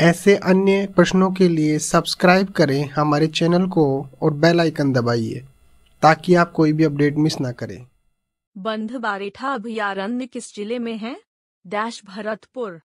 ऐसे अन्य प्रश्नों के लिए सब्सक्राइब करें हमारे चैनल को और बेल आइकन दबाइए ताकि आप कोई भी अपडेट मिस ना करें बंध बारेठा अभयारण्य किस जिले में है डैश भरतपुर